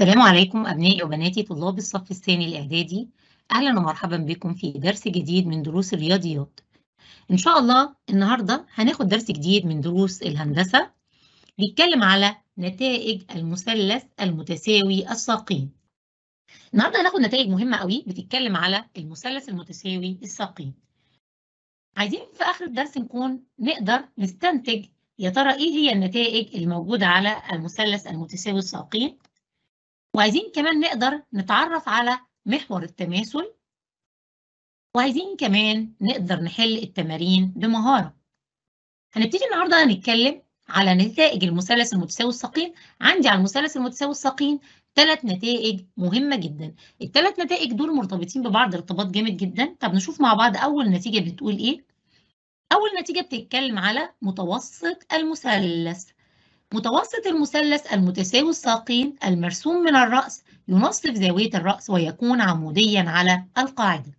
السلام عليكم أبنائي وبناتي طلاب الصف الثاني الإعدادي أهلا ومرحبا بكم في درس جديد من دروس الرياضيات إن شاء الله النهاردة هناخد درس جديد من دروس الهندسة بيتكلم على نتائج المثلث المتساوي الساقين النهاردة هناخد نتائج مهمة قوي بتتكلم على المثلث المتساوي الساقين عايزين في آخر الدرس نكون نقدر نستنتج يا ترى إيه هي النتائج الموجودة على المثلث المتساوي الساقين وعايزين كمان نقدر نتعرف على محور التماثل وعايزين كمان نقدر نحل التمارين بمهارة هنبتدي النهاردة هنتكلم على نتائج المثلث المتساوي الثقيل عندي على المثلث المتساوي الثقيل ثلاث نتائج مهمة جدا الثلاث نتائج دول مرتبطين ببعض ارتباط جامد جدا طب نشوف مع بعض أول نتيجة بتقول إيه أول نتيجة بتتكلم على متوسط المثلث متوسط المثلث المتساوي الساقين المرسوم من الرأس ينصف زاوية الرأس ويكون عموديا على القاعدة.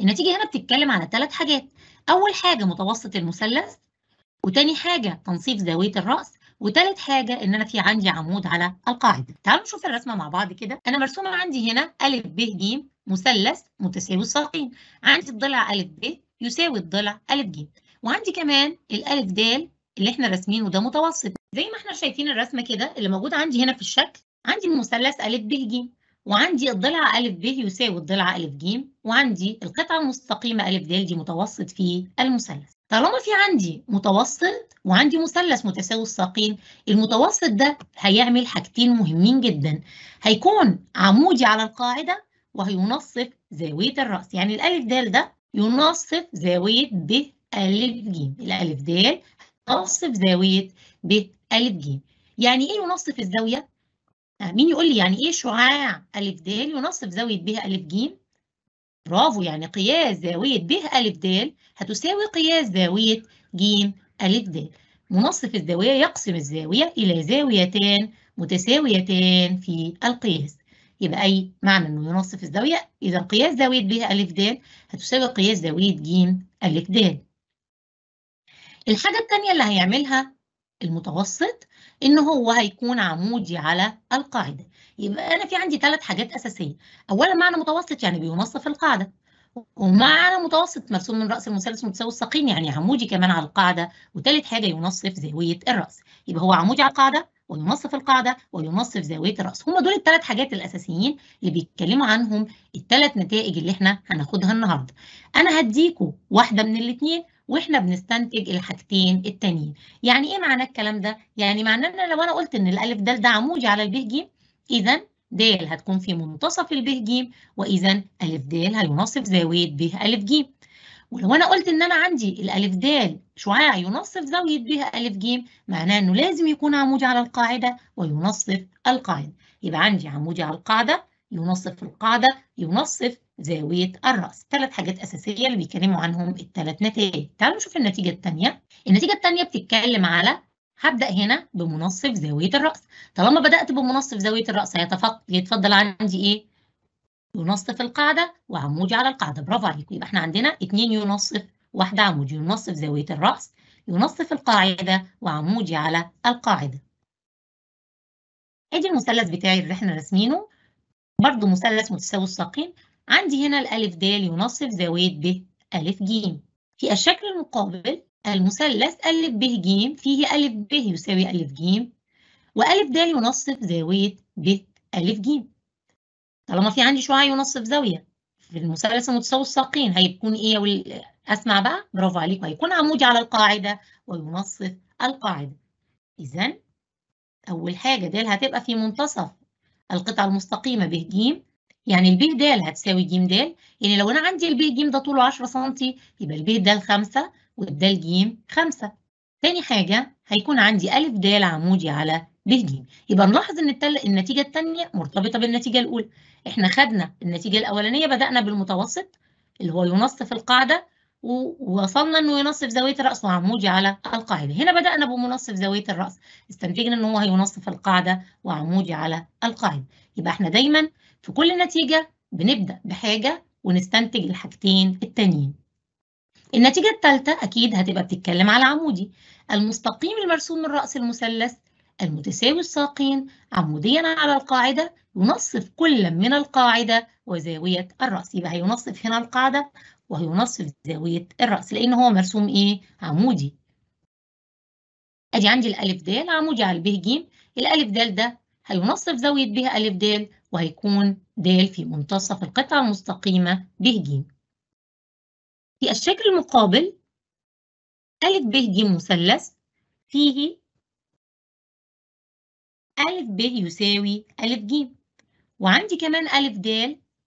النتيجة هنا بتتكلم على ثلاث حاجات، أول حاجة متوسط المثلث، وتاني حاجة تنصيف زاوية الرأس، وتالت حاجة إن أنا في عندي عمود على القاعدة. تعالوا نشوف الرسمة مع بعض كده، أنا مرسومة عندي هنا أ ب ج مثلث متساوي الساقين، عندي الضلع أ ب يساوي الضلع أ ج، وعندي كمان الألف د اللي احنا راسمينه ده متوسط زي ما احنا شايفين الرسمه كده اللي موجود عندي هنا في الشكل عندي المثلث ا ب ج وعندي الضلع ا ب يساوي الضلع ا ج وعندي القطعه المستقيمه ا د دي متوسط في المثلث طالما في عندي متوسط وعندي مثلث متساوي الساقين المتوسط ده هيعمل حاجتين مهمين جدا هيكون عمودي على القاعده وهينصف زاويه الراس يعني ا د ده ينصف زاويه ب أ ج الا د نصف زاوية ب أ ج يعني إيه ينصف الزاوية؟ آه، مين يقول لي يعني إيه شعاع أ د ينصف زاوية ب أ ج؟ برافو يعني قياس زاوية ب أ د هتساوي قياس زاوية ج أ د منصف الزاوية يقسم الزاوية إلى زاويتان متساويتان في القياس يبقى أي معنى إنه ينصف الزاوية إذا قياس زاوية ب أ د هتساوي قياس زاوية ج أ د الحاجة التانية اللي هيعملها المتوسط ان هو هيكون عمودي على القاعدة يبقى انا في عندي ثلاث حاجات اساسية اولا معنى متوسط يعني بينصف القاعدة ومعنى متوسط مرسوم من رأس المثلث متساوي الساقين يعني عمودي كمان على القاعدة وثالث حاجة ينصف زاوية الرأس يبقى هو عمودي على القاعدة وينصف القاعدة وينصف زاوية الرأس هما دول الثلاث حاجات الأساسيين اللي بيتكلموا عنهم الثلاث نتائج اللي احنا هناخدها النهاردة أنا هديكوا واحدة من الاثنين واحنا بنستنتج الحاجتين التانيين يعني ايه معنى الكلام ده يعني معناه ان لو انا قلت ان الالف دال ده عمودي على الب ج اذا د هتكون في منتصف الب ج واذا الف د هينصف زاويه ب الف ج ولو انا قلت ان انا عندي الالف د شعاع ينصف زاويه ب الف ج معناه انه لازم يكون عمودي على القاعده وينصف القاعده يبقى عندي عمودي على القاعده ينصف القاعده ينصف زاوية الرأس ثلاث حاجات أساسية اللي بيتكلموا عنهم الثلاث نتائج تعالوا نشوف النتيجة الثانية النتيجة الثانية بتتكلم على هبدأ هنا بمنصف زاوية الرأس طالما بدأت بمنصف زاوية الرأس هيتفضل عندي إيه ينصف القاعدة وعمودي على القاعدة برافو عليكم يبقى احنا عندنا اتنين ينصف واحدة عمودي ينصف زاوية الرأس ينصف القاعدة وعمودي على القاعدة ادي المثلث بتاعي اللي احنا راسمينه برضه مثلث متساوي الساقين عندي هنا الألف د ينصف زاوية ب ألف ج في الشكل المقابل المثلث ألف ب ج فيه ألف ب يساوي ألف ج وألف د ينصف زاوية ب ألف ج طالما في عندي شعاع ينصف زاوية في المثلث المتساوي الساقين هيكون إيه وال... أسمع بقى برافو عليك هيكون عمودي على القاعدة وينصف القاعدة إذا أول حاجة د هتبقى في منتصف القطعة المستقيمة ب ج يعني ب د هتساوي ج د يعني لو انا عندي ب ج ده طوله 10 سم يبقى الب د 5 والد الج خمسة تاني حاجة هيكون عندي أ د عمودي على ب ج يبقى نلاحظ ان التل... النتيجة التانية مرتبطة بالنتيجة الأولى احنا خدنا النتيجة الأولانية بدأنا بالمتوسط اللي هو ينص في القاعدة ووصلنا انه ينصف زاويه الراس وعمودي على القاعده هنا بدانا بمنصف زاويه الراس استنتجنا ان هو هينصف القاعده وعمودي على القاعده يبقى احنا دايما في كل نتيجة بنبدأ بحاجة ونستنتج الحاجتين التانيين النتيجة التالتة أكيد هتبقى بتتكلم على عمودي المستقيم المرسوم من رأس المثلث المتساوي الساقين عموديا على القاعدة ينصف كل من القاعدة وزاوية الرأس يبقى هينصف هنا القاعدة وهينصف زاوية الرأس لأن هو مرسوم إيه؟ عمودي أدي عندي الألف د عمودي على الب ج الألف د ده هينصف زاوية ب ألف د وهيكون د في منتصف القطعة المستقيمة ب ج. في الشكل المقابل أ ب ج مثلث فيه أ ب يساوي أ ج وعندي كمان أ د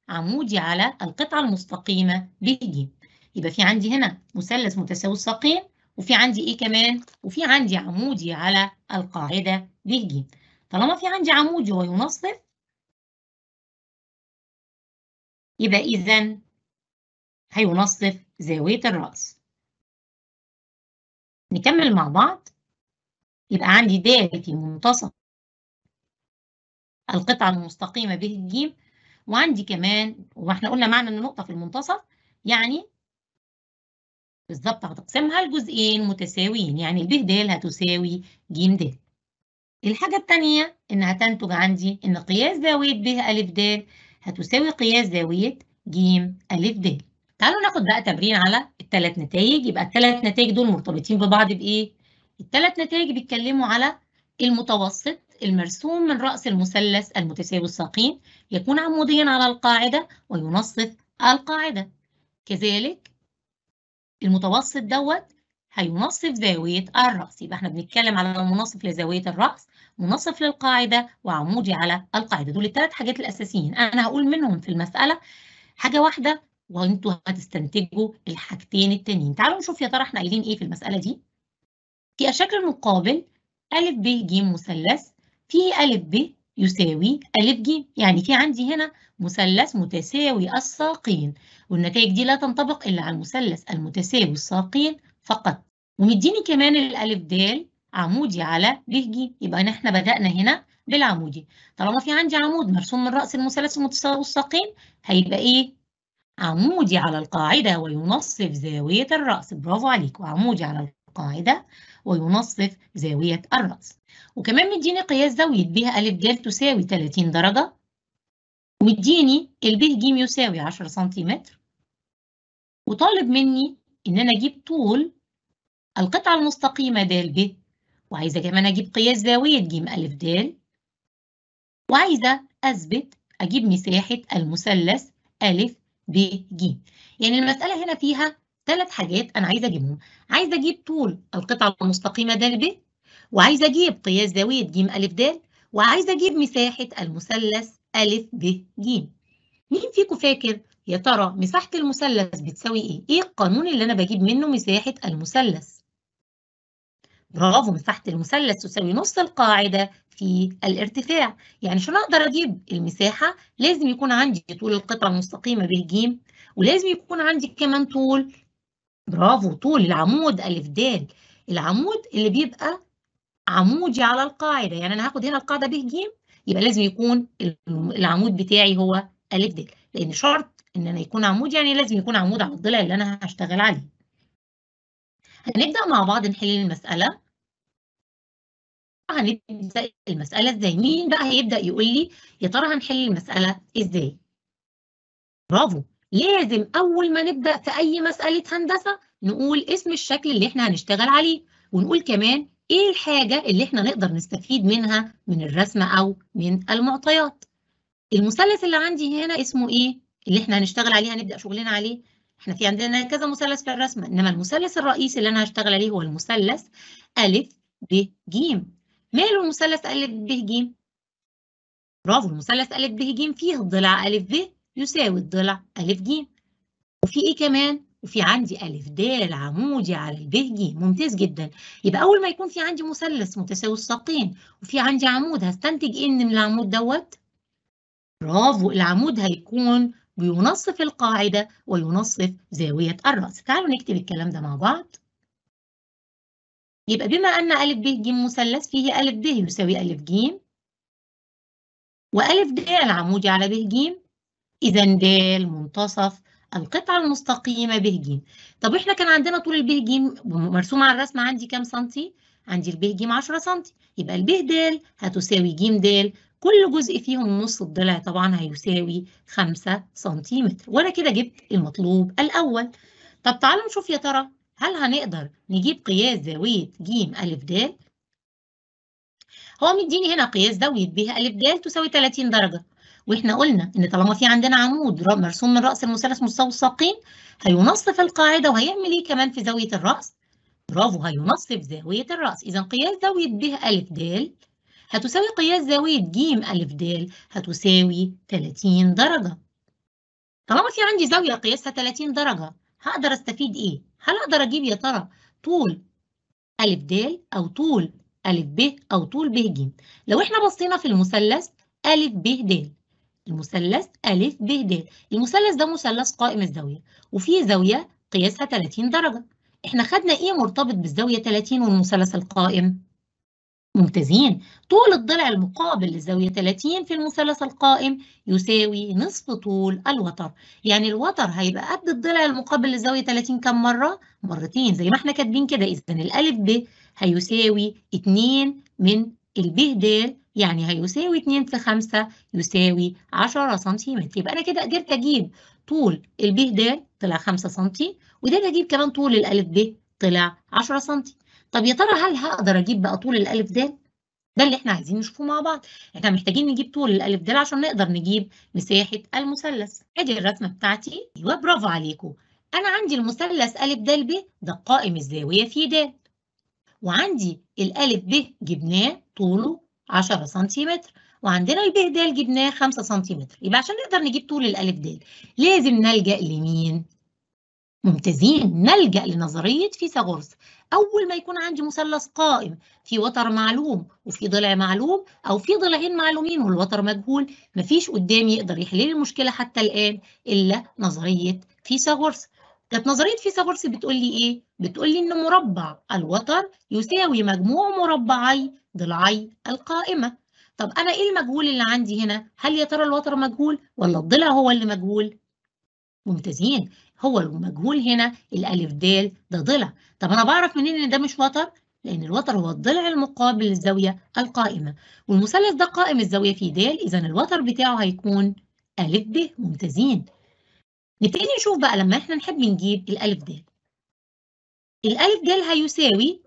عمودي على القطعة المستقيمة ب ج يبقى في عندي هنا مثلث متساوي الساقين وفي عندي ايه كمان وفي عندي عمودي على القاعدة ب ج طالما في عندي عمودي وينصف يبقى إذا هينصف زاوية الرأس نكمل مع بعض يبقى عندي في منتصف القطعة المستقيمة به الجيم وعندي كمان واحنا قلنا معنى ان النقطة في المنتصف يعني بالظبط هتقسمها لجزئين متساويين يعني ب د هتساوي ج د الحاجة التانية إنها تنتج عندي إن قياس زاوية ب أ د هتساوي قياس زاوية ج أ د. تعالوا ناخد بقى تمرين على التلات نتائج يبقى التلات نتائج دول مرتبطين ببعض بإيه؟ التلات نتائج بيتكلموا على المتوسط المرسوم من رأس المثلث المتساوي الساقين يكون عموديا على القاعدة وينصف القاعدة كذلك المتوسط دوت هينصف زاوية الرأس يبقى احنا بنتكلم على منصف لزاوية الرأس منصف للقاعدة وعمودي على القاعدة دول الثلاث حاجات الأساسيين أنا هقول منهم في المسألة حاجة واحدة وانتوا هتستنتجوا الحاجتين التانيين تعالوا نشوف يا ترى احنا قايلين ايه في المسألة دي في الشكل المقابل أ ب ج مثلث في أ ب يساوي أ ج يعني في عندي هنا مثلث متساوي الساقين والنتائج دي لا تنطبق إلا على المثلث المتساوي الساقين فقط ومديني كمان الألف د عمودي على ج يبقى احنا بدأنا هنا بالعمودي طالما في عندي عمود مرسوم من رأس المثلث المتساوي الساقين هيبقى ايه عمودي على القاعدة وينصف زاوية الرأس برافو عليك وعمودي على القاعدة وينصف زاوية الرأس وكمان مديني قياس زاوية ب أ د تساوي 30 درجة ومديني ال ب ج يساوي 10 سنتيمتر وطالب مني إن أنا أجيب طول القطعة المستقيمة د ب وعايزة كمان أجيب قياس زاوية ج أ د وعايزة أثبت أجيب مساحة المثلث أ ب ج يعني المسألة هنا فيها ثلاث حاجات أنا عايزة أجيبهم عايزة أجيب طول القطعة المستقيمة د ب وعايزة أجيب قياس زاوية ج أ د وعايزة أجيب مساحة المثلث أ ب ج مين فيكم فاكر يا ترى مساحة المثلث بتساوي إيه؟ إيه القانون اللي أنا بجيب منه مساحة المثلث؟ برافو مساحة المثلث تساوي نص القاعدة في الارتفاع يعني عشان أقدر أجيب المساحة لازم يكون عندي طول القطعة المستقيمة ج ولازم يكون عندي كمان طول برافو طول العمود ألف د العمود اللي بيبقى عمودي على القاعدة يعني أنا هاخد هنا القاعدة ب ج يبقى لازم يكون العمود بتاعي هو ألف د لأن شرط إن أنا يكون عمود يعني لازم يكون عمود على الضلع اللي أنا هشتغل عليه هنبدأ مع بعض نحل المسألة هنبدا آه، المساله ازاي مين بقى هيبدا يقول لي يا ترى هنحل المساله ازاي برافو لازم اول ما نبدا في اي مساله هندسه نقول اسم الشكل اللي احنا هنشتغل عليه ونقول كمان ايه الحاجه اللي احنا نقدر نستفيد منها من الرسمه او من المعطيات المثلث اللي عندي هنا اسمه ايه اللي احنا هنشتغل عليه هنبدا شغلنا عليه احنا في عندنا كذا مثلث في الرسمه انما المثلث الرئيسي اللي انا هشتغل عليه هو المثلث ا ب ج ماله المثلث ألف ب ج برافو المثلث ألف ب ج فيه الضلع ألف ب يساوي الضلع ألف ج وفي إيه كمان؟ وفي عندي ألف د عمودي على ب ج ممتاز جدا يبقى أول ما يكون في عندي مثلث متساوي الساقين وفي عندي عمود هستنتج إيه من العمود دوت؟ برافو العمود هيكون بينصف القاعدة وينصف زاوية الرأس تعالوا نكتب الكلام ده مع بعض يبقى بما أن أ ب ج مثلث فيه أ د يساوي أ ج أ د العمودي على ب ج إذا د منتصف القطعة المستقيمة ب ج طب إحنا كان عندنا طول ال ب ج مرسوم على الرسمة عندي كام سنتي؟ عندي ال ب ج 10 سنتي يبقى ال ب د هتساوي ج د كل جزء فيهم نص الضلع طبعا هيساوي 5 سنتيمتر وأنا كده جبت المطلوب الأول طب تعالوا نشوف يا ترى هل هنقدر نجيب قياس زاوية ج ألف د؟ هو مديني هنا قياس زاوية ب ألف د تساوي 30 درجة واحنا قلنا ان طالما في عندنا عمود مرسوم من رأس المثلث مستوثقين هينصف القاعدة وهيعمل ايه كمان في زاوية الرأس؟ برافو هينصف زاوية الرأس، إذا قياس زاوية ب ألف د هتساوي قياس زاوية ج ألف د هتساوي 30 درجة. طالما في عندي زاوية قياسها 30 درجة هقدر استفيد ايه؟ هل أقدر أجيب يا ترى طول ا د أو طول ا ب أو طول ب ج لو إحنا بصينا في المثلث ا ب د المثلث ا ب د المثلث ده مثلث قائم الزاوية وفيه زاوية قياسها 30 درجة إحنا خدنا إيه مرتبط بالزاوية 30 والمثلث القائم ممتازين طول الضلع المقابل للزاوية 30 في المثلث القائم يساوي نصف طول الوتر يعني الوتر هيبقى قد الضلع المقابل للزاوية 30 كم مرة؟ مرتين زي ما احنا كاتبين كده إذا الألف ب هيساوي 2 من الب د يعني هيساوي 2 في 5 يساوي 10 سم يبقى أنا كده قدرت أجيب طول الب د طلع 5 سم وده أجيب كمان طول الألف ب طلع 10 سم طب يا ترى هل هقدر اجيب بقى طول الالف د ده اللي احنا عايزين نشوفه مع بعض احنا محتاجين نجيب طول الالف د عشان نقدر نجيب مساحه المثلث ادي الرسمه بتاعتي ايوه برافو عليكم انا عندي المثلث الف د ب ده قائم الزاويه في د وعندي الالف ب جبناه طوله 10 سنتيمتر وعندنا الب د جبناه 5 سنتيمتر يبقى عشان نقدر نجيب طول الالف د لازم نلجا لمين ممتازين نلجأ لنظرية فيثاغورس أول ما يكون عندي مثلث قائم في وتر معلوم وفي ضلع معلوم أو في ضلعين معلومين والوتر مجهول مفيش قدامي يقدر يحل لي المشكلة حتى الآن إلا نظرية فيثاغورس كانت نظرية فيثاغورس بتقول لي إيه؟ بتقول لي إن مربع الوتر يساوي مجموع مربعي ضلعي القائمة طب أنا إيه المجهول اللي عندي هنا؟ هل يا ترى الوتر مجهول ولا الضلع هو اللي مجهول؟ ممتازين هو المجهول هنا الألف د ده ضلع طب أنا بعرف منين إن ده مش وتر؟ لأن الوتر هو الضلع المقابل للزاوية القائمة والمثلث ده قائم الزاوية في د إذا الوتر بتاعه هيكون ألف ب ممتازين نبتدي نشوف بقى لما احنا نحب نجيب الألف د الألف د هيساوي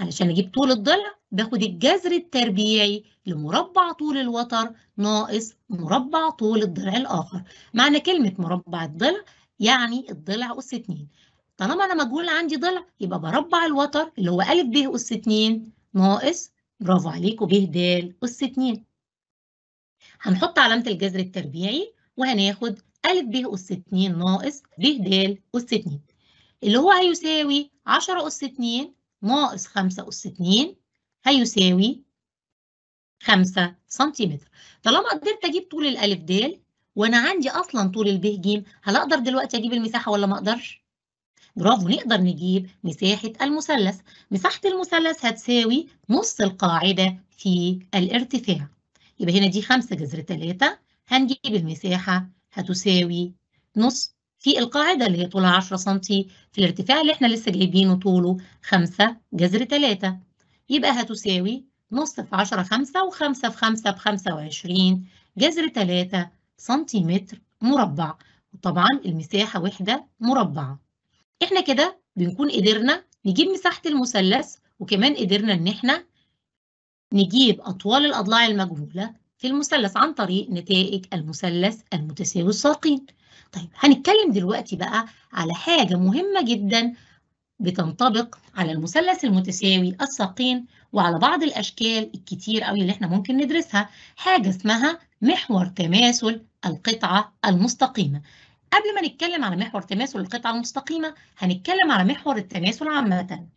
علشان أجيب طول الضلع باخد الجذر التربيعي لمربع طول الوتر ناقص مربع طول الضلع الآخر معنى كلمة مربع الضلع يعني الضلع أس 2 طالما أنا مجهول عندي ضلع يبقى بربع الوتر اللي هو أ ب أس 2 ناقص برافو عليكم ب د أس 2 هنحط علامة الجذر التربيعي وهناخد أ ب أس 2 ناقص ب د أس 2 اللي هو هيساوي 10 أس 2 ناقص 5 أس 2 هيساوي 5 سنتيمتر طالما قدرت أجيب طول الألف د وانا عندي اصلا طول ال ب ج هل اقدر دلوقتي اجيب المساحه ولا ما اقدرش برافو نقدر نجيب مساحه المثلث مساحه المثلث هتساوي نص القاعده في الارتفاع يبقى هنا دي 5 جذر 3 هنجيب المساحه هتساوي نص في القاعده اللي هي طولها 10 سم في الارتفاع اللي احنا لسه جايبينه طوله 5 جذر 3 يبقى هتساوي نص في 10 5 و5 في 5 ب 25 جذر 3 سنتيمتر مربع وطبعا المساحة وحدة مربعة احنا كده بنكون قدرنا نجيب مساحة المثلث وكمان قدرنا ان احنا نجيب أطوال الأضلاع المجهولة في المثلث عن طريق نتائج المثلث المتساوي الساقين طيب هنتكلم دلوقتي بقى على حاجة مهمة جدا بتنطبق على المثلث المتساوي الساقين وعلى بعض الأشكال الكتير قوي اللي احنا ممكن ندرسها حاجة اسمها محور تماثل القطعة المستقيمة قبل ما نتكلم على محور تماثل القطعة المستقيمة هنتكلم على محور التماثل عامة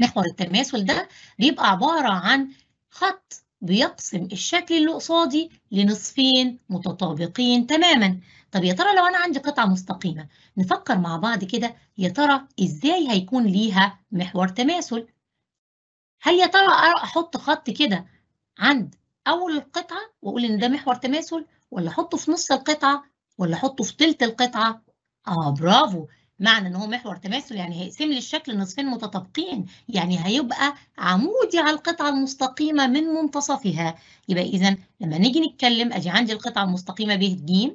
محور التماثل ده بيبقى عبارة عن خط بيقسم الشكل اللي قصادي لنصفين متطابقين تماما طب يا ترى لو انا عندي قطعه مستقيمه نفكر مع بعض كده يا ترى ازاي هيكون ليها محور تماثل هل يا ترى احط خط كده عند اول القطعه واقول ان ده محور تماثل ولا احطه في نص القطعه ولا احطه في ثلث القطعه اه برافو معنى ان هو محور تماثل يعني هيقسم لي الشكل نصفين متطابقين يعني هيبقى عمودي على القطعه المستقيمه من منتصفها يبقى اذا لما نيجي نتكلم اجي عندي القطعه المستقيمه ب ج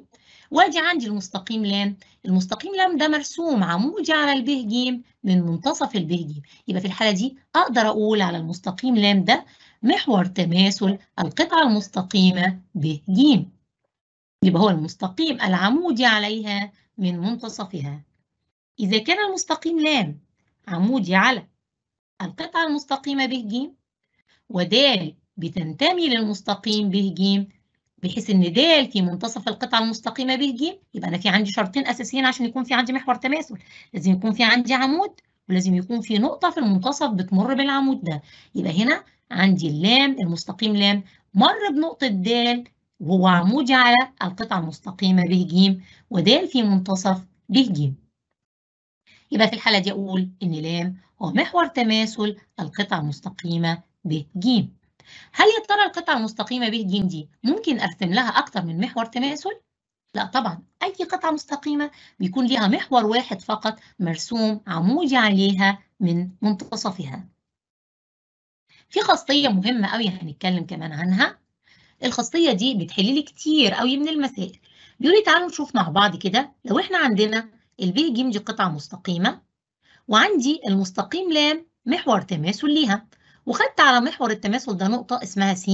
واجي عندي المستقيم لام المستقيم لام ده مرسوم عمودي على ب ج من منتصف ب ج يبقى في الحاله دي اقدر اقول على المستقيم لام ده محور تماثل القطعة المستقيمة ب ج يبقى هو المستقيم العمودي عليها من منتصفها إذا كان المستقيم لام عمودي على القطعة المستقيمة ب ج ود بتنتمي للمستقيم ب ج بحيث ان د في منتصف القطعه المستقيمه ب ج يبقى انا في عندي شرطين اساسيين عشان يكون في عندي محور تماثل لازم يكون في عندي عمود ولازم يكون في نقطه في المنتصف بتمر بالعمود ده يبقى هنا عندي اللام المستقيم لام مر بنقطة د وهو عمودي على القطعة المستقيمة ب ج ودال في منتصف ب ج يبقى في الحالة دي أقول إن لام هو محور تماثل القطعة المستقيمة ب ج هل يا ترى القطعة المستقيمة ب ج دي ممكن أرسم لها أكتر من محور تماثل؟ لا طبعا أي قطعة مستقيمة بيكون ليها محور واحد فقط مرسوم عمودي عليها من منتصفها في خاصية مهمة قوي هنتكلم كمان عنها الخاصية دي بتحل لي كتير قوي من المسائل بيقول لي تعالوا نشوف مع بعض كده لو احنا عندنا ب جيم دي قطعة مستقيمة وعندي المستقيم لام محور تماثل ليها وخدت على محور التماثل ده نقطة اسمها س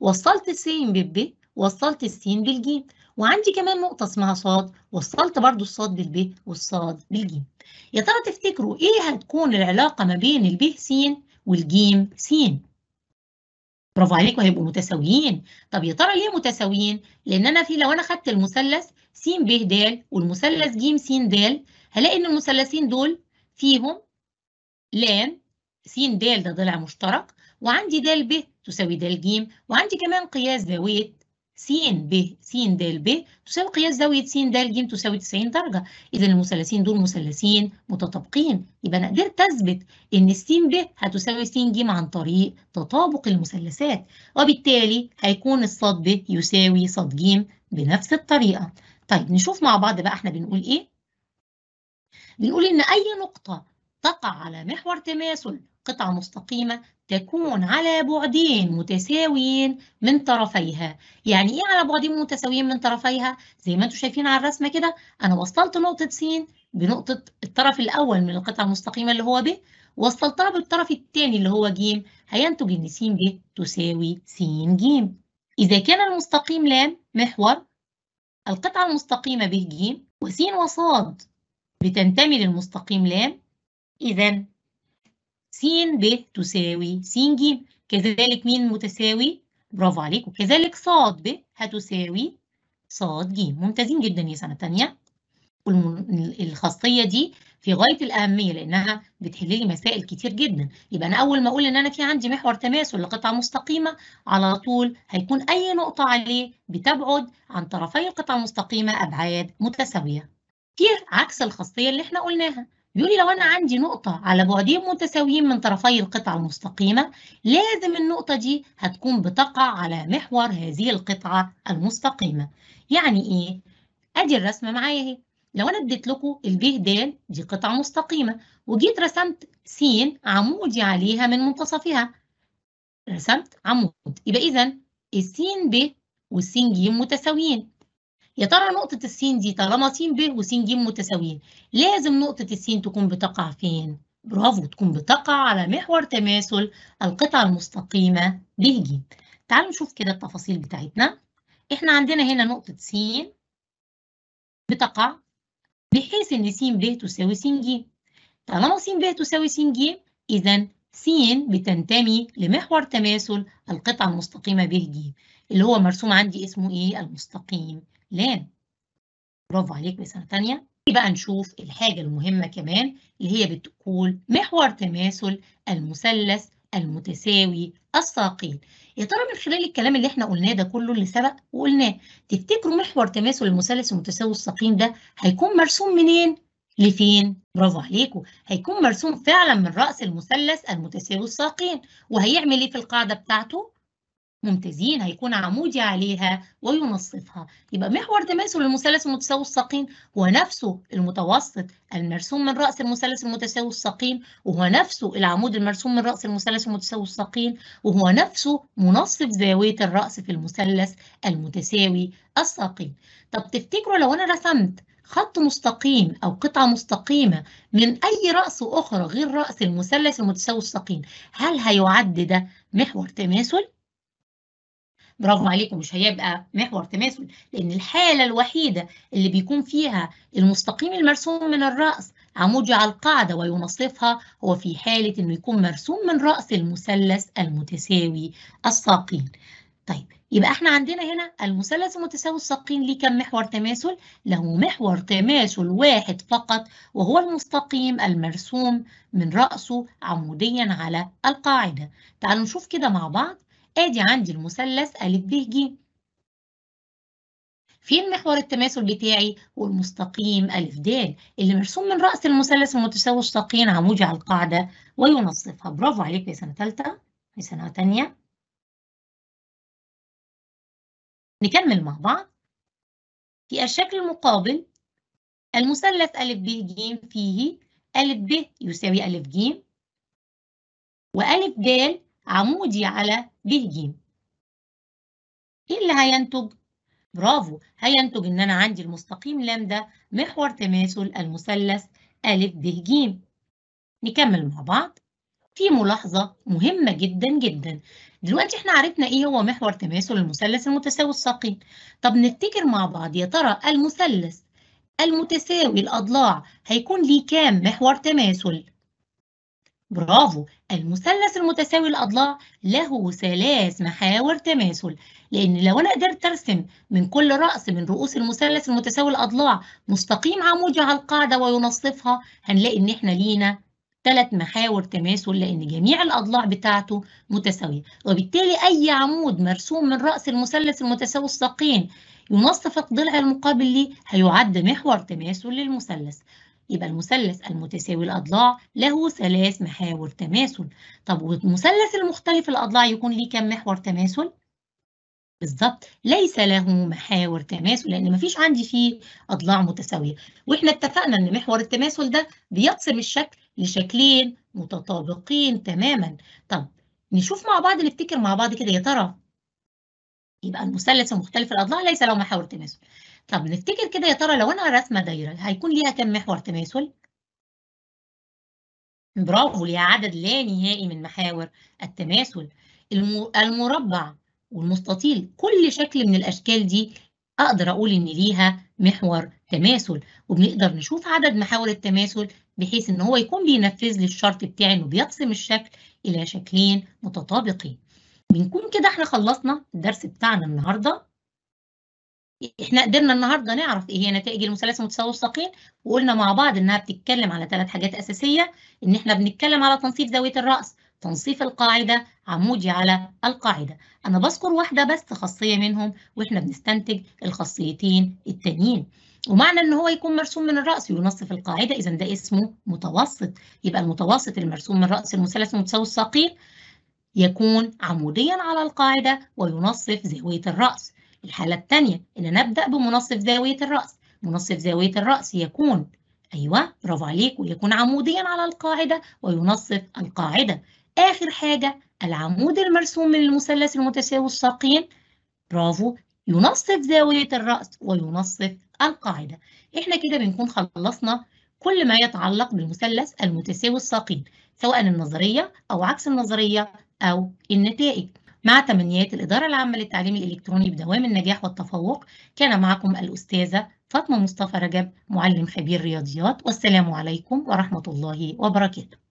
وصلت س بالب وصلت الس بالج وعندي كمان نقطة اسمها ص وصلت برضو الصاد بالب والصاد بالج يا ترى تفتكروا ايه هتكون العلاقة ما بين ب س والجيم س برافو عليكم هيبقوا متساويين طب يا ترى ليه متساويين لان انا في لو انا خدت المثلث س ب د والمثلث ج س د هلاقي ان المثلثين دول فيهم ل س د ده ضلع مشترك وعندي د ب تساوي د ج وعندي كمان قياس زاويه س ب س د ب تساوي قياس زاوية س د ج تساوي 90 درجة إذا المثلثين دول مثلثين متطابقين يبقى أنا قدرت أثبت إن س ب هتساوي س ج عن طريق تطابق المثلثات وبالتالي هيكون ص ب يساوي ص ج بنفس الطريقة طيب نشوف مع بعض بقى احنا بنقول إيه بنقول إن أي نقطة تقع على محور تماثل قطعة مستقيمة تكون على بعدين متساويين من طرفيها يعني إيه على بعدين متساويين من طرفيها؟ زي ما أنتم شايفين على الرسمة كده أنا وصلت نقطة س بنقطة الطرف الأول من القطعة المستقيمة اللي هو ب وصلتها بالطرف الثاني اللي هو ج هينتج إن س ب تساوي س ج إذا كان المستقيم لام محور القطعة المستقيمة ب ج وس وصاد بتنتمي للمستقيم لام إذا س ب تساوي س ج كذلك مين متساوي برافو عليك وكذلك ص ب هتساوي ص ج ممتازين جدا يا سنة تانية الخاصية دي في غاية الأهمية لأنها بتحل لي مسائل كتير جدا يبقى أنا أول ما أقول إن أنا في عندي محور تماثل لقطعة مستقيمة على طول هيكون أي نقطة عليه بتبعد عن طرفي القطعة المستقيمة أبعاد متساوية في عكس الخاصية اللي احنا قلناها بيقول لي لو انا عندي نقطه على بعدين متساويين من طرفي القطعه المستقيمه لازم النقطه دي هتكون بتقع على محور هذه القطعه المستقيمه يعني ايه ادي الرسمه معايا اهي لو انا اديت لكم ب د دي قطعه مستقيمه وجيت رسمت س عمودي عليها من منتصفها رسمت عمود يبقى اذا السين ب والسين ج متساويين يا ترى نقطة السين دي طالما س ب وسين ج متساويين لازم نقطة السين تكون بتقع فين؟ برافو تكون بتقع على محور تماثل القطعة المستقيمة ب ج. تعالوا نشوف كده التفاصيل بتاعتنا. احنا عندنا هنا نقطة س بتقع بحيث ان س ب تساوي س ج. طالما س ب تساوي س ج إذا س بتنتمي لمحور تماثل القطعة المستقيمة ب ج اللي هو مرسوم عندي اسمه ايه؟ المستقيم لام برافو عليك بسنة تانية بقى نشوف الحاجة المهمة كمان اللي هي بتقول محور تماثل المثلث المتساوي الساقين يا ترى من خلال الكلام اللي احنا قلناه ده كله اللي سبق وقلناه تفتكروا محور تماثل المثلث المتساوي الساقين ده هيكون مرسوم منين لفين برافو عليكم هيكون مرسوم فعلا من رأس المثلث المتساوي الساقين وهيعمل ايه في القاعدة بتاعته ممتازين هيكون عمودي عليها وينصفها يبقى محور تماثل المثلث المتساوي الساقين هو نفسه المتوسط المرسوم من رأس المثلث المتساوي الساقين وهو نفسه العمود المرسوم من رأس المثلث المتساوي الساقين وهو نفسه منصف زاوية الرأس في المثلث المتساوي الساقين طب تفتكروا لو أنا رسمت خط مستقيم أو قطعة مستقيمة من أي رأس أخرى غير رأس المثلث المتساوي الساقين هل هيعد ده محور تماثل؟ برافو عليكم مش هيبقى محور تماثل لأن الحالة الوحيدة اللي بيكون فيها المستقيم المرسوم من الرأس عمودي على القاعدة وينصفها هو في حالة إنه يكون مرسوم من رأس المثلث المتساوي الساقين. طيب يبقى احنا عندنا هنا المثلث المتساوي الساقين ليه كم محور تماثل؟ له محور تماثل واحد فقط وهو المستقيم المرسوم من رأسه عموديا على القاعدة. تعالوا نشوف كده مع بعض ادي عندي المثلث ا ب ج فين محور التماثل بتاعي والمستقيم أ د اللي مرسوم من رأس المثلث المتساوي الشقين عمودي على القاعدة وينصفها برافو عليك يا سنة ثالثة يا سنة تانية نكمل مع بعض في الشكل المقابل المثلث أ ب ج فيه أ ب يساوي أ ج وأ د عمودي على ب ج ايه اللي هينتج؟ برافو هينتج ان انا عندي المستقيم لامدا محور تماثل المثلث أ ب ج نكمل مع بعض في ملاحظة مهمة جدا جدا دلوقتي احنا عرفنا ايه هو محور تماثل المثلث المتساوي الثقيل طب نفتكر مع بعض يا ترى المثلث المتساوي الأضلاع هيكون ليه كام محور تماثل برافو المثلث المتساوي الأضلاع له ثلاث محاور تماثل لأن لو أنا قدرت أرسم من كل رأس من رؤوس المثلث المتساوي الأضلاع مستقيم عمودي على القاعدة وينصفها هنلاقي إن إحنا لينا ثلاث محاور تماثل لأن جميع الأضلاع بتاعته متساوية وبالتالي أي عمود مرسوم من رأس المثلث المتساوي الساقين ينصف الضلع المقابل ليه هيعد محور تماثل للمثلث يبقى المثلث المتساوي الأضلاع له ثلاث محاور تماثل طب والمثلث المختلف الأضلاع يكون ليه كم محور تماثل؟ بالظبط ليس له محاور تماثل لان مفيش عندي فيه اضلاع متساويه واحنا اتفقنا ان محور التماثل ده بيقسم الشكل لشكلين متطابقين تماما طب نشوف مع بعض نفتكر مع بعض كده يا ترى يبقى المثلث المختلف الاضلاع ليس له محاور تماثل طب نفتكر كده يا ترى لو أنا رسمة دايرة هيكون ليها كم محور تماثل؟ برافو ليها عدد لا نهائي من محاور التماثل المربع والمستطيل كل شكل من الأشكال دي أقدر أقول إن ليها محور تماثل وبنقدر نشوف عدد محاور التماثل بحيث إن هو يكون بينفذ لي الشرط بتاعي إنه بيقسم الشكل إلى شكلين متطابقين. بنكون كده إحنا خلصنا الدرس بتاعنا النهارده احنا قدرنا النهارده نعرف ايه هي نتائج المثلث المتساوي الثقيل وقلنا مع بعض انها بتتكلم على ثلاث حاجات اساسيه ان احنا بنتكلم على تنصيف زاويه الراس تنصيف القاعده عمودي على القاعده انا بذكر واحده بس خاصيه منهم واحنا بنستنتج الخاصيتين التانيين ومعنى ان هو يكون مرسوم من الراس وينصف القاعده اذا ده اسمه متوسط يبقى المتوسط المرسوم من راس المثلث المتساوي الثقيل يكون عموديا على القاعده وينصف زاويه الراس الحالة الثانية إن نبدأ بمنصف زاوية الرأس منصف زاوية الرأس يكون أيوة برافو عليك ويكون عموديا على القاعدة وينصف القاعدة آخر حاجة العمود المرسوم من المثلث المتساوي الساقين برافو ينصف زاوية الرأس وينصف القاعدة إحنا كده بنكون خلصنا كل ما يتعلق بالمثلث المتساوي الساقين سواء النظرية أو عكس النظرية أو النتائج مع تمنيات الإدارة العامة للتعليم الإلكتروني بدوام النجاح والتفوق كان معكم الأستاذة فاطمة مصطفى رجب معلم خبير رياضيات والسلام عليكم ورحمة الله وبركاته